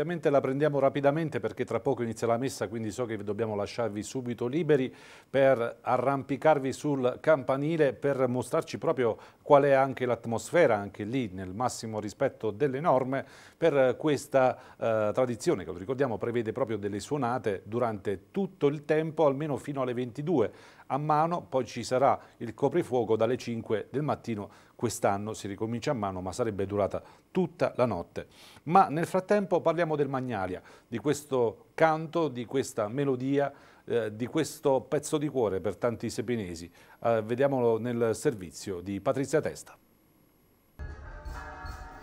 ovviamente la prendiamo rapidamente perché tra poco inizia la messa, quindi so che dobbiamo lasciarvi subito liberi per arrampicarvi sul campanile per mostrarci proprio qual è anche l'atmosfera, anche lì nel massimo rispetto delle norme, per questa eh, tradizione che lo ricordiamo prevede proprio delle suonate durante tutto il tempo, almeno fino alle 22 a mano, poi ci sarà il coprifuoco dalle 5 del mattino, quest'anno si ricomincia a mano ma sarebbe durata tutta la notte. Ma nel frattempo parliamo del Magnalia, di questo canto, di questa melodia, eh, di questo pezzo di cuore per tanti sepinesi. Eh, vediamolo nel servizio di Patrizia Testa.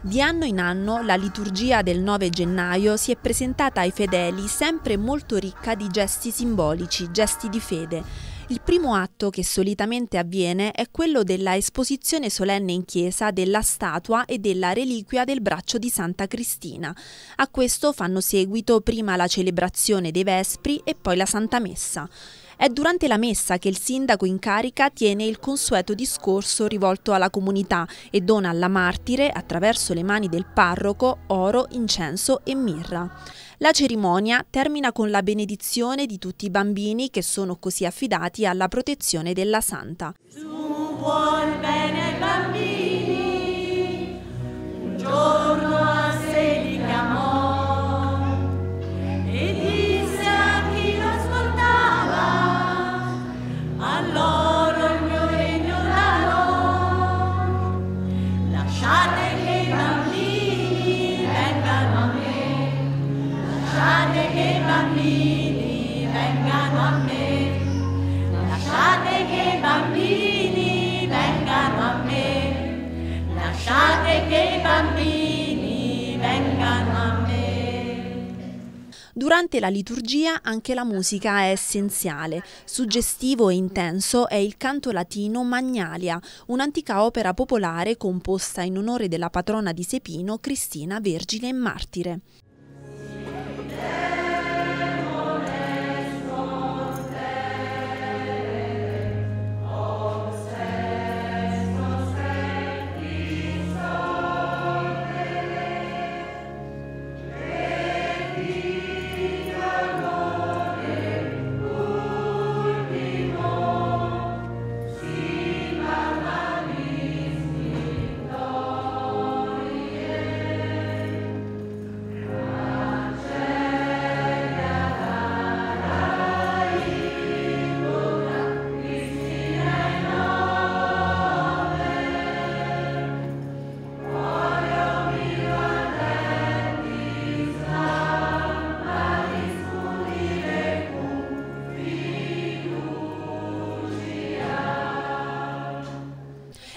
Di anno in anno la liturgia del 9 gennaio si è presentata ai fedeli sempre molto ricca di gesti simbolici, gesti di fede, il primo atto che solitamente avviene è quello della esposizione solenne in chiesa della statua e della reliquia del braccio di Santa Cristina. A questo fanno seguito prima la celebrazione dei Vespri e poi la Santa Messa. È durante la messa che il sindaco in carica tiene il consueto discorso rivolto alla comunità e dona alla martire, attraverso le mani del parroco, oro, incenso e mirra. La cerimonia termina con la benedizione di tutti i bambini che sono così affidati alla protezione della Santa. Tu vuoi bene bambini. lasciate che i bambini vengano a me, lasciate che i bambini vengano a me, lasciate che i bambini vengano a me. Durante la liturgia anche la musica è essenziale. Suggestivo e intenso è il canto latino Magnalia, un'antica opera popolare composta in onore della patrona di Sepino, Cristina Vergine e Martire.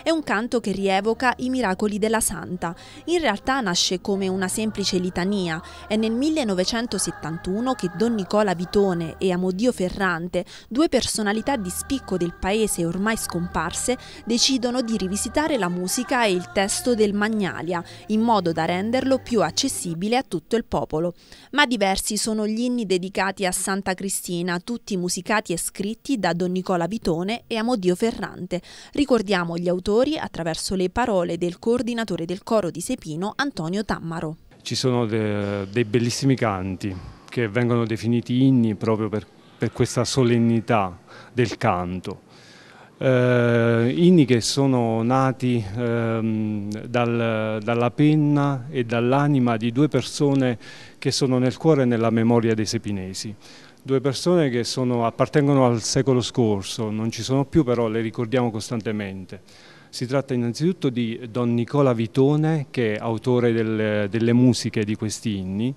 È un canto che rievoca i miracoli della Santa. In realtà nasce come una semplice litania. È nel 1971 che Don Nicola Vitone e Amodio Ferrante, due personalità di spicco del paese ormai scomparse, decidono di rivisitare la musica e il testo del Magnalia, in modo da renderlo più accessibile a tutto il popolo. Ma diversi sono gli inni dedicati a Santa Cristina, tutti musicati e scritti da Don Nicola Vitone e Amodio Ferrante. Ricordiamo gli autori ascoltatori attraverso le parole del coordinatore del coro di Sepino, Antonio Tammaro. Ci sono de, dei bellissimi canti che vengono definiti inni proprio per, per questa solennità del canto. Eh, inni che sono nati eh, dal, dalla penna e dall'anima di due persone che sono nel cuore e nella memoria dei sepinesi due persone che sono, appartengono al secolo scorso, non ci sono più però le ricordiamo costantemente. Si tratta innanzitutto di Don Nicola Vitone, che è autore del, delle musiche di questi inni.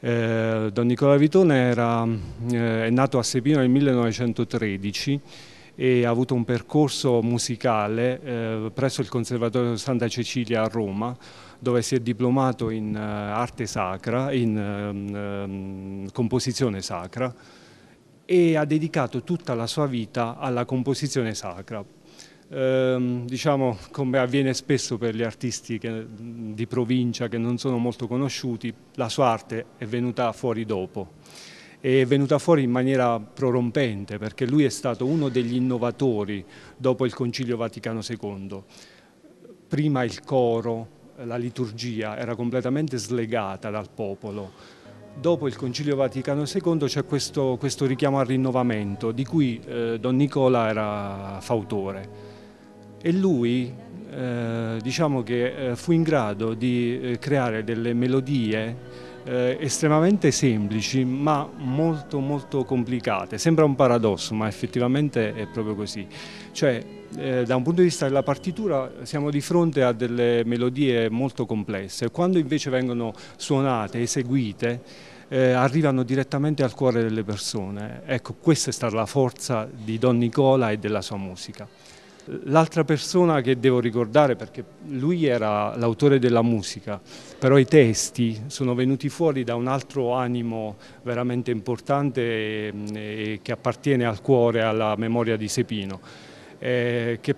Eh, Don Nicola Vitone era, eh, è nato a Sepino nel 1913 e ha avuto un percorso musicale eh, presso il Conservatorio Santa Cecilia a Roma, dove si è diplomato in eh, arte sacra, in ehm, ehm, composizione sacra e ha dedicato tutta la sua vita alla composizione sacra. Ehm, diciamo come avviene spesso per gli artisti che, di provincia che non sono molto conosciuti, la sua arte è venuta fuori dopo. È venuta fuori in maniera prorompente perché lui è stato uno degli innovatori dopo il Concilio Vaticano II. Prima il coro, la liturgia era completamente slegata dal popolo. Dopo il Concilio Vaticano II c'è questo, questo, richiamo al rinnovamento di cui eh, Don Nicola era fautore e lui eh, diciamo che eh, fu in grado di eh, creare delle melodie eh, estremamente semplici ma molto molto complicate. Sembra un paradosso ma effettivamente è proprio così. Cioè, eh, da un punto di vista della partitura siamo di fronte a delle melodie molto complesse, quando invece vengono suonate, eseguite, eh, arrivano direttamente al cuore delle persone. Ecco, questa è stata la forza di Don Nicola e della sua musica. L'altra persona che devo ricordare, perché lui era l'autore della musica, però i testi sono venuti fuori da un altro animo veramente importante e, e che appartiene al cuore, alla memoria di Sepino, eh, che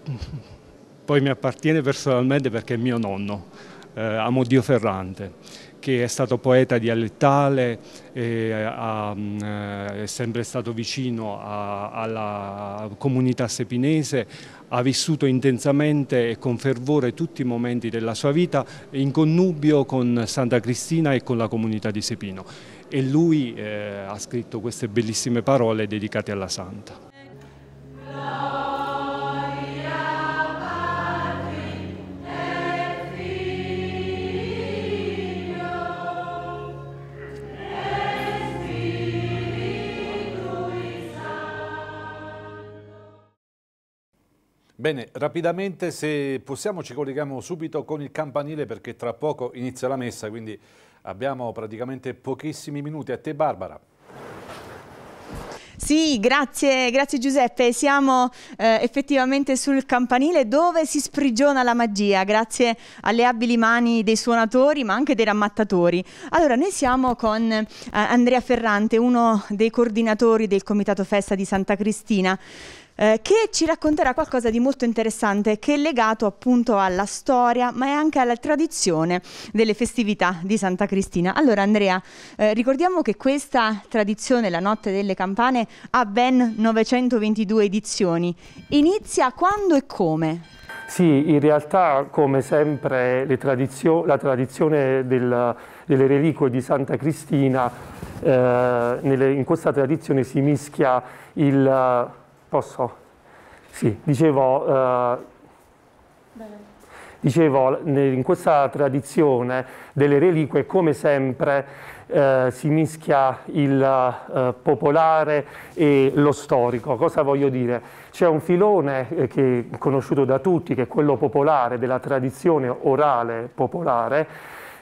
poi mi appartiene personalmente perché è mio nonno, eh, Amodio Ferrante che è stato poeta dialettale, eh, ha, è sempre stato vicino a, alla comunità sepinese, ha vissuto intensamente e con fervore tutti i momenti della sua vita in connubio con Santa Cristina e con la comunità di Sepino e lui eh, ha scritto queste bellissime parole dedicate alla Santa. Bene, rapidamente se possiamo ci colleghiamo subito con il campanile perché tra poco inizia la messa, quindi abbiamo praticamente pochissimi minuti. A te Barbara. Sì, grazie, grazie, Giuseppe. Siamo eh, effettivamente sul campanile dove si sprigiona la magia, grazie alle abili mani dei suonatori ma anche dei rammattatori. Allora, noi siamo con eh, Andrea Ferrante, uno dei coordinatori del Comitato Festa di Santa Cristina. Eh, che ci racconterà qualcosa di molto interessante che è legato appunto alla storia ma è anche alla tradizione delle festività di Santa Cristina. Allora Andrea, eh, ricordiamo che questa tradizione, la Notte delle Campane, ha ben 922 edizioni. Inizia quando e come? Sì, in realtà come sempre tradizio la tradizione del, delle reliquie di Santa Cristina, eh, nelle, in questa tradizione si mischia il Posso? Sì, dicevo, eh, dicevo, in questa tradizione delle reliquie, come sempre, eh, si mischia il eh, popolare e lo storico. Cosa voglio dire? C'è un filone eh, che è conosciuto da tutti, che è quello popolare, della tradizione orale popolare,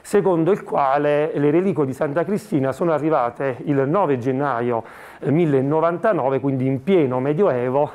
secondo il quale le reliquie di Santa Cristina sono arrivate il 9 gennaio 1099, eh, quindi in pieno Medioevo,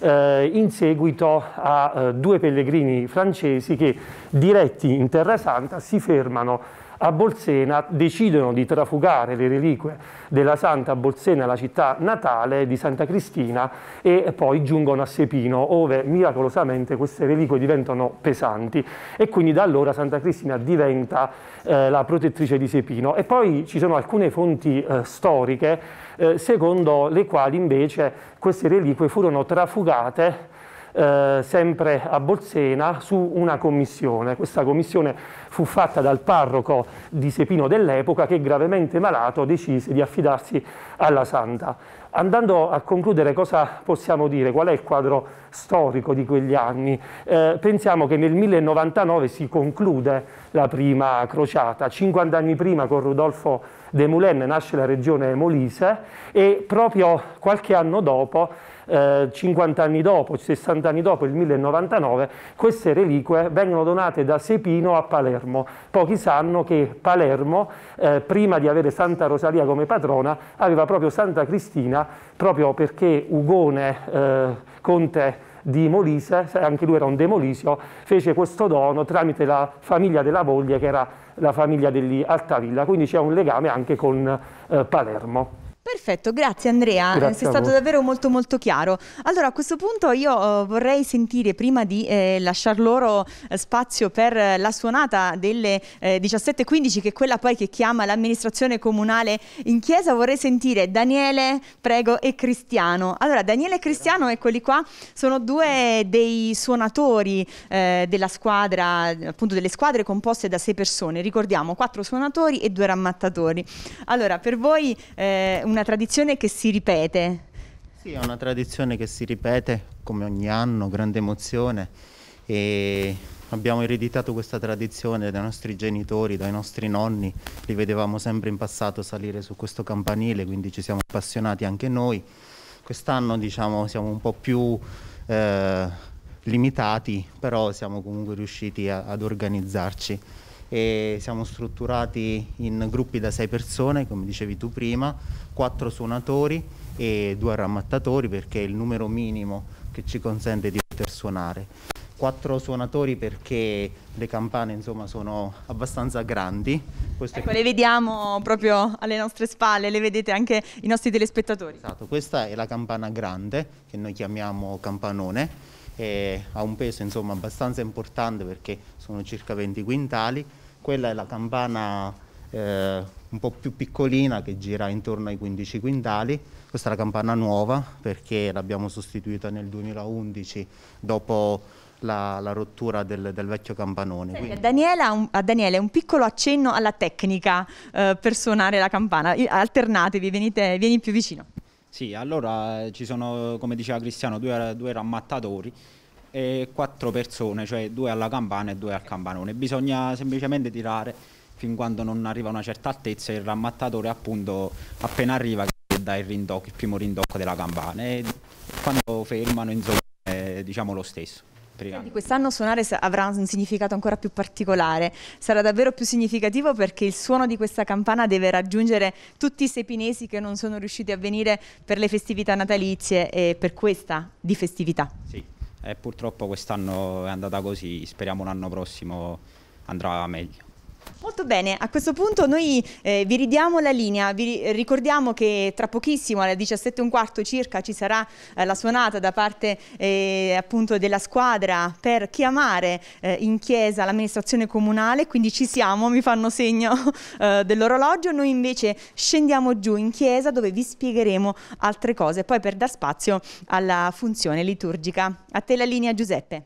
eh, in seguito a eh, due pellegrini francesi che diretti in Terra Santa si fermano a Bolsena decidono di trafugare le reliquie della Santa Bolsena, la città natale di Santa Cristina, e poi giungono a Sepino, ove miracolosamente queste reliquie diventano pesanti e quindi da allora Santa Cristina diventa eh, la protettrice di Sepino. E poi ci sono alcune fonti eh, storiche eh, secondo le quali invece queste reliquie furono trafugate eh, sempre a Bolsena, su una commissione. Questa commissione fu fatta dal parroco di Sepino dell'epoca che gravemente malato decise di affidarsi alla santa. Andando a concludere cosa possiamo dire? Qual è il quadro storico di quegli anni? Eh, pensiamo che nel 1099 si conclude la prima crociata, 50 anni prima con Rudolfo de Moulin nasce la regione Molise e proprio qualche anno dopo eh, 50 anni dopo, 60 anni dopo, il 1099, queste reliquie vengono donate da Sepino a Palermo. Pochi sanno che Palermo, eh, prima di avere Santa Rosalia come patrona, aveva proprio Santa Cristina, proprio perché Ugone, eh, conte di Molise, anche lui era un demolisio, fece questo dono tramite la famiglia della moglie che era la famiglia degli Altavilla, quindi c'è un legame anche con eh, Palermo. Perfetto, grazie Andrea, eh, grazie sei stato davvero molto molto chiaro. Allora a questo punto io eh, vorrei sentire, prima di eh, lasciar loro eh, spazio per la suonata delle eh, 17.15, che è quella poi che chiama l'amministrazione comunale in chiesa, vorrei sentire Daniele, prego, e Cristiano. Allora Daniele e Cristiano, eccoli qua, sono due dei suonatori della squadra, appunto delle squadre composte da sei persone, ricordiamo, quattro suonatori e due rammattatori. Allora per voi un una tradizione che si ripete. Sì, è una tradizione che si ripete come ogni anno, grande emozione e abbiamo ereditato questa tradizione dai nostri genitori, dai nostri nonni, li vedevamo sempre in passato salire su questo campanile, quindi ci siamo appassionati anche noi. Quest'anno diciamo siamo un po' più eh, limitati, però siamo comunque riusciti a, ad organizzarci e siamo strutturati in gruppi da sei persone, come dicevi tu prima, quattro suonatori e due arrammattatori perché è il numero minimo che ci consente di poter suonare. Quattro suonatori perché le campane insomma sono abbastanza grandi. Questo ecco, è... le vediamo proprio alle nostre spalle, le vedete anche i nostri telespettatori. Esatto, questa è la campana grande che noi chiamiamo campanone ha un peso insomma abbastanza importante perché sono circa 20 quintali quella è la campana eh, un po' più piccolina che gira intorno ai 15 quintali. Questa è la campana nuova perché l'abbiamo sostituita nel 2011 dopo la, la rottura del, del, vecchio campanone. Sì, Daniela, un, a Daniele un piccolo accenno alla tecnica eh, per suonare la campana. Alternatevi, venite, vieni più vicino. Sì, allora eh, ci sono, come diceva Cristiano, due, due rammattatori e quattro persone, cioè due alla campana e due al campanone. Bisogna semplicemente tirare fin quando non arriva a una certa altezza e il rammattatore appunto appena arriva dà il, rindocco, il primo rindocco della campana e quando fermano insomma è, diciamo lo stesso. Quindi quest'anno suonare avrà un significato ancora più particolare, sarà davvero più significativo perché il suono di questa campana deve raggiungere tutti i sepinesi che non sono riusciti a venire per le festività natalizie e per questa di festività. Sì purtroppo quest'anno è andata così, speriamo l'anno prossimo andrà meglio. Molto bene, a questo punto noi eh, vi ridiamo la linea, vi ricordiamo che tra pochissimo alle 17.15 circa ci sarà eh, la suonata da parte eh, appunto della squadra per chiamare eh, in chiesa l'amministrazione comunale, quindi ci siamo, mi fanno segno eh, dell'orologio, noi invece scendiamo giù in chiesa dove vi spiegheremo altre cose, poi per dar spazio alla funzione liturgica. A te la linea Giuseppe.